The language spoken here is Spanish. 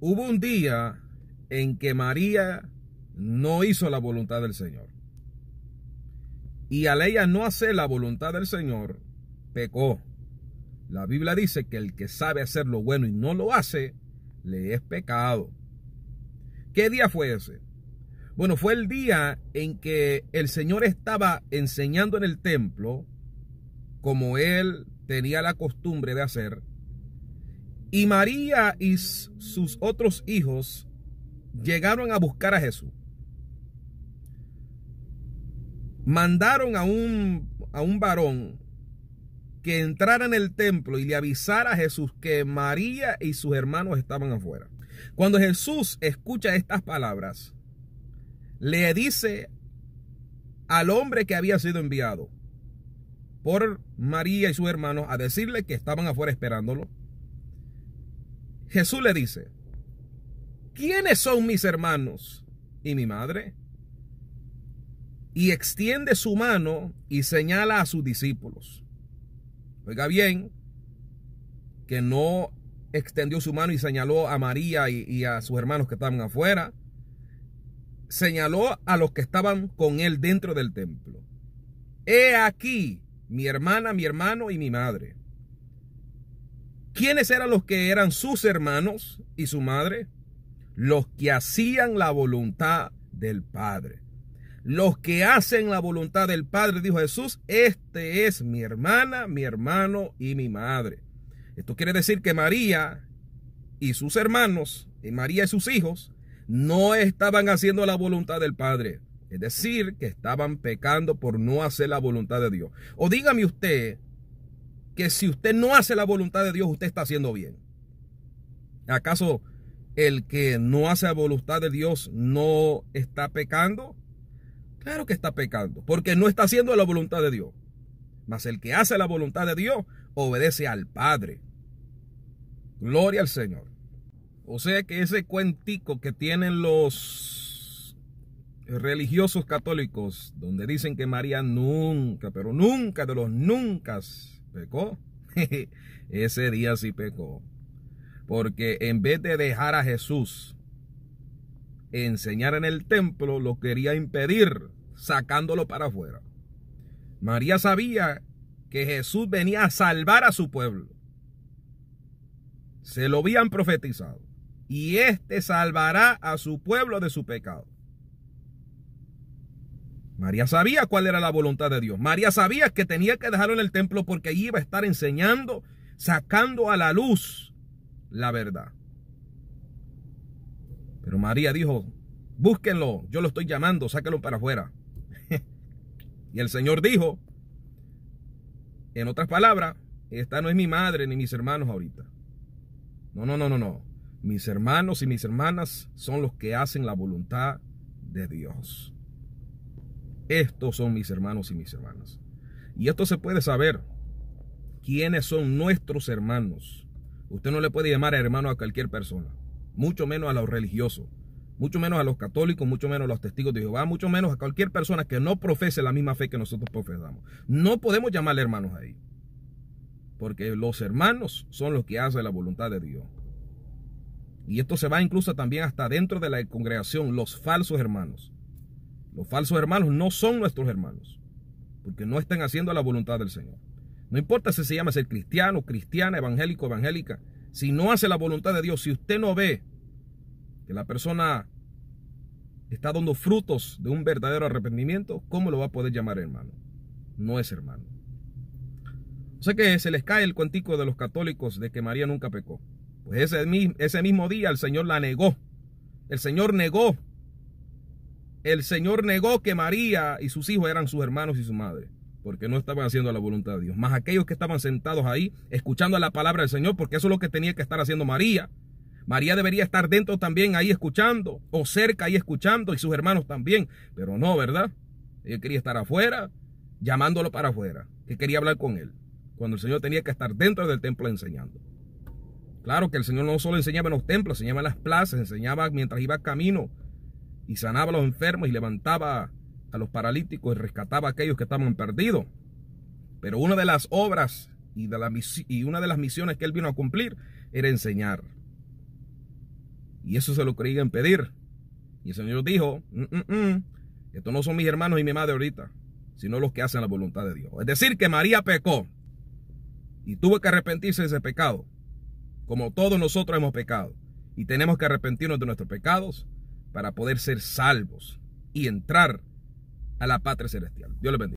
hubo un día en que María no hizo la voluntad del Señor. Y al ella no hacer la voluntad del Señor, pecó. La Biblia dice que el que sabe hacer lo bueno y no lo hace, le es pecado. ¿Qué día fue ese? Bueno, fue el día en que el Señor estaba enseñando en el templo, como él tenía la costumbre de hacer, y María y sus otros hijos llegaron a buscar a Jesús. Mandaron a un, varón que entrara en el templo y le avisara a Jesús que María y sus hermanos estaban afuera. Cuando Jesús escucha estas palabras, le dice al hombre que había sido enviado por María y sus hermanos a decirle que estaban afuera esperándolo, Jesús le dice, ¿quiénes son mis hermanos y mi madre? Y extiende su mano y señala a sus discípulos. Oiga bien, que no extendió su mano y señaló a María y, a sus hermanos que estaban afuera. Señaló a los que estaban con él dentro del templo. He aquí mi hermana, mi hermano y mi madre. ¿Quiénes eran los que eran sus hermanos y su madre? Los que hacían la voluntad del Padre. Los que hacen la voluntad del Padre, dijo Jesús, este es mi hermana, mi hermano y mi madre. Esto quiere decir que María y sus hermanos, y María y sus hijos, no estaban haciendo la voluntad del Padre. Es decir, que estaban pecando por no hacer la voluntad de Dios. O dígame usted, que si usted no hace la voluntad de Dios, usted está haciendo bien. ¿Acaso el que no hace la voluntad de Dios no está pecando? Claro que está pecando, porque no está haciendo la voluntad de Dios. Mas el que hace la voluntad de Dios obedece al Padre. Gloria al Señor. O sea que ese cuentico que tienen los religiosos católicos, donde dicen que María nunca, pero nunca de los nunca pecó. Ese día sí pecó. Porque en vez de dejar a Jesús enseñar en el templo, lo quería impedir sacándolo para afuera. María sabía que Jesús venía a salvar a su pueblo. Se lo habían profetizado. Y éste salvará a su pueblo de su pecado. María sabía cuál era la voluntad de Dios. María sabía que tenía que dejarlo en el templo porque iba a estar enseñando, sacando a la luz la verdad. Pero María dijo, búsquenlo, yo lo estoy llamando, sáquenlo para afuera. y el Señor dijo, en otras palabras, esta no es mi madre ni mis hermanos ahorita. No, no, no, no, no. Mis hermanos y mis hermanas son los que hacen la voluntad de Dios. Estos son mis hermanos y mis hermanas. Y esto se puede saber. ¿Quiénes son nuestros hermanos? Usted no le puede llamar hermano a cualquier persona, mucho menos a los religiosos, mucho menos a los católicos, mucho menos a los testigos de Jehová, mucho menos a cualquier persona que no profese la misma fe que nosotros profesamos. No podemos llamarle hermanos ahí, porque los hermanos son los que hacen la voluntad de Dios. Y esto se va incluso también hasta dentro de la congregación, los falsos hermanos. Los falsos hermanos no son nuestros hermanos, porque no están haciendo la voluntad del Señor. No importa si se llama ser cristiano, cristiana, evangélico, evangélica. Si no hace la voluntad de Dios, si usted no ve que la persona está dando frutos de un verdadero arrepentimiento, ¿cómo lo va a poder llamar hermano? No es hermano. O sea que se les cae el cuentico de los católicos de que María nunca pecó. Pues ese, ese mismo día el Señor la negó. El Señor negó el Señor negó que María y sus hijos eran sus hermanos y su madre, porque no estaban haciendo la voluntad de Dios. Más aquellos que estaban sentados ahí, escuchando la palabra del Señor, porque eso es lo que tenía que estar haciendo María. María debería estar dentro también ahí escuchando, o cerca ahí escuchando, y sus hermanos también. Pero no, ¿verdad? Ella quería estar afuera, llamándolo para afuera, que quería hablar con él, cuando el Señor tenía que estar dentro del templo enseñando. Claro que el Señor no solo enseñaba en los templos, enseñaba en las plazas, enseñaba mientras iba camino, y sanaba a los enfermos y levantaba a los paralíticos y rescataba a aquellos que estaban perdidos. Pero una de las obras y, de la, y una de las misiones que él vino a cumplir era enseñar. Y eso se lo creían pedir. Y el Señor dijo, mm, mm, mm, esto no son mis hermanos y mi madre ahorita, sino los que hacen la voluntad de Dios. Es decir, que María pecó y tuvo que arrepentirse de ese pecado, como todos nosotros hemos pecado. Y tenemos que arrepentirnos de nuestros pecados para poder ser salvos y entrar a la patria celestial. Dios les bendiga.